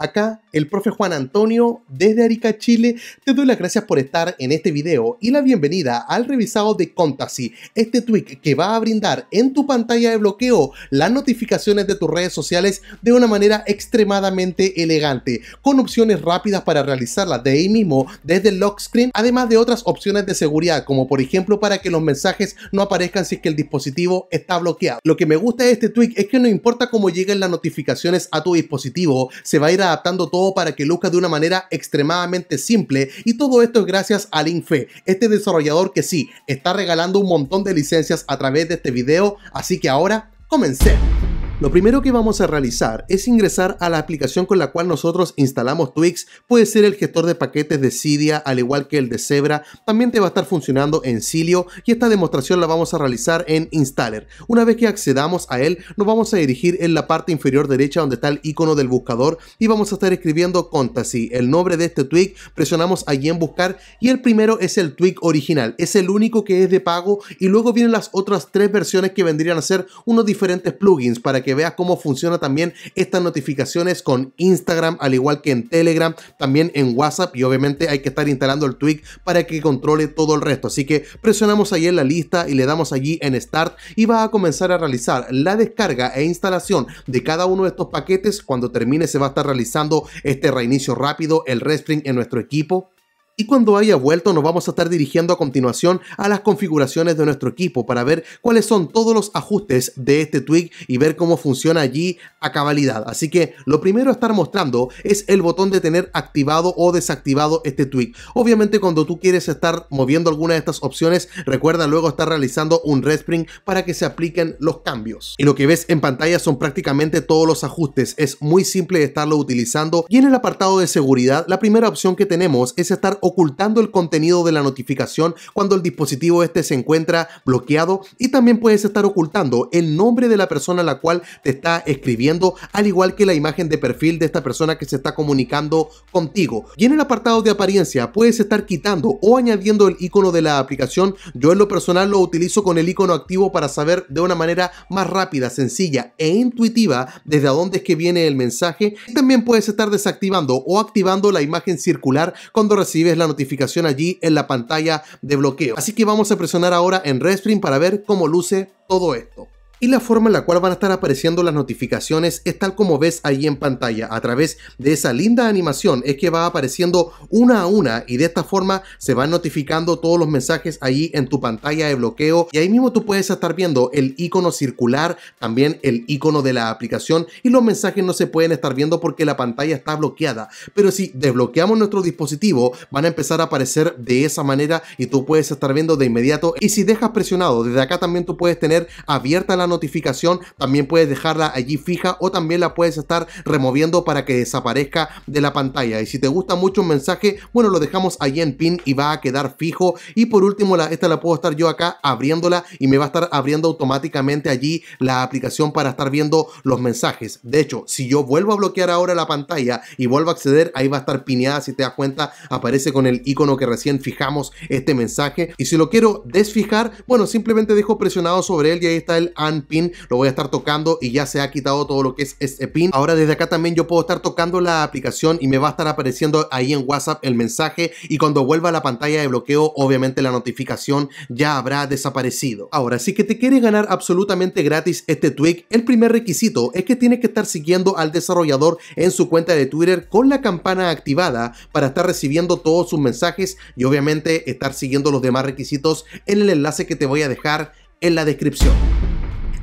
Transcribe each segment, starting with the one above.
Acá el profe Juan Antonio desde Arica, Chile. Te doy las gracias por estar en este video y la bienvenida al revisado de Contasy, este tweak que va a brindar en tu pantalla de bloqueo las notificaciones de tus redes sociales de una manera extremadamente elegante, con opciones rápidas para realizarlas de ahí mismo desde el lock screen, además de otras opciones de seguridad, como por ejemplo para que los mensajes no aparezcan si es que el dispositivo está bloqueado. Lo que me gusta de este tweak es que no importa cómo lleguen las notificaciones a tu dispositivo, se va a ir a adaptando todo para que luzca de una manera extremadamente simple y todo esto es gracias a Linfe, este desarrollador que sí, está regalando un montón de licencias a través de este video, así que ahora, comencemos. Lo primero que vamos a realizar es ingresar a la aplicación con la cual nosotros instalamos Twix. Puede ser el gestor de paquetes de Cydia, al igual que el de Zebra. También te va a estar funcionando en Cilio y esta demostración la vamos a realizar en Installer. Una vez que accedamos a él, nos vamos a dirigir en la parte inferior derecha donde está el icono del buscador y vamos a estar escribiendo Contasy, el nombre de este Twix. Presionamos allí en buscar y el primero es el Twix original. Es el único que es de pago y luego vienen las otras tres versiones que vendrían a ser unos diferentes plugins para que que veas cómo funciona también estas notificaciones con Instagram, al igual que en Telegram, también en WhatsApp y obviamente hay que estar instalando el tweak para que controle todo el resto. Así que presionamos ahí en la lista y le damos allí en Start y va a comenzar a realizar la descarga e instalación de cada uno de estos paquetes. Cuando termine se va a estar realizando este reinicio rápido, el restring en nuestro equipo y cuando haya vuelto nos vamos a estar dirigiendo a continuación a las configuraciones de nuestro equipo para ver cuáles son todos los ajustes de este tweak y ver cómo funciona allí a cabalidad. Así que lo primero a estar mostrando es el botón de tener activado o desactivado este tweak. Obviamente cuando tú quieres estar moviendo alguna de estas opciones, recuerda luego estar realizando un respring para que se apliquen los cambios. Y lo que ves en pantalla son prácticamente todos los ajustes. Es muy simple estarlo utilizando. Y en el apartado de seguridad, la primera opción que tenemos es estar ocultando el contenido de la notificación cuando el dispositivo este se encuentra bloqueado y también puedes estar ocultando el nombre de la persona a la cual te está escribiendo, al igual que la imagen de perfil de esta persona que se está comunicando contigo. Y en el apartado de apariencia puedes estar quitando o añadiendo el icono de la aplicación. Yo en lo personal lo utilizo con el icono activo para saber de una manera más rápida, sencilla e intuitiva desde dónde es que viene el mensaje. También puedes estar desactivando o activando la imagen circular cuando recibes la notificación allí en la pantalla de bloqueo. Así que vamos a presionar ahora en Respring para ver cómo luce todo esto y la forma en la cual van a estar apareciendo las notificaciones es tal como ves ahí en pantalla. A través de esa linda animación es que va apareciendo una a una y de esta forma se van notificando todos los mensajes ahí en tu pantalla de bloqueo y ahí mismo tú puedes estar viendo el icono circular, también el icono de la aplicación y los mensajes no se pueden estar viendo porque la pantalla está bloqueada. Pero si desbloqueamos nuestro dispositivo van a empezar a aparecer de esa manera y tú puedes estar viendo de inmediato y si dejas presionado desde acá también tú puedes tener abierta la notificación también puedes dejarla allí fija o también la puedes estar removiendo para que desaparezca de la pantalla. Y si te gusta mucho un mensaje, bueno, lo dejamos allí en pin y va a quedar fijo. Y por último, esta la puedo estar yo acá abriéndola y me va a estar abriendo automáticamente allí la aplicación para estar viendo los mensajes. De hecho, si yo vuelvo a bloquear ahora la pantalla y vuelvo a acceder, ahí va a estar pineada. Si te das cuenta, aparece con el icono que recién fijamos este mensaje. Y si lo quiero desfijar, bueno, simplemente dejo presionado sobre él y ahí está el un Pin, lo voy a estar tocando y ya se ha quitado todo lo que es este pin. Ahora desde acá también yo puedo estar tocando la aplicación y me va a estar apareciendo ahí en WhatsApp el mensaje y cuando vuelva a la pantalla de bloqueo, obviamente la notificación ya habrá desaparecido. Ahora, si que te Quiere ganar absolutamente gratis este tweet, el primer requisito es que tienes que estar siguiendo al desarrollador en su cuenta de Twitter con la campana activada para estar recibiendo todos sus mensajes y obviamente estar siguiendo los demás requisitos en el enlace que te voy a dejar en la descripción.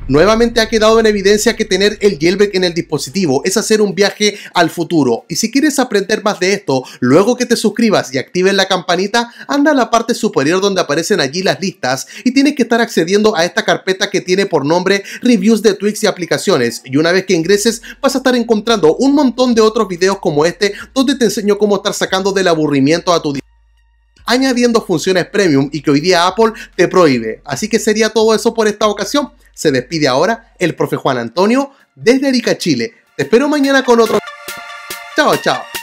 Nuevamente ha quedado en evidencia que tener el jailbreak en el dispositivo es hacer un viaje al futuro. Y si quieres aprender más de esto, luego que te suscribas y actives la campanita, anda a la parte superior donde aparecen allí las listas y tienes que estar accediendo a esta carpeta que tiene por nombre Reviews de Tweaks y aplicaciones. Y una vez que ingreses, vas a estar encontrando un montón de otros videos como este donde te enseño cómo estar sacando del aburrimiento a tu añadiendo funciones premium y que hoy día Apple te prohíbe. Así que sería todo eso por esta ocasión. Se despide ahora el profe Juan Antonio desde Arica, Chile. Te espero mañana con otro... Chao, chao.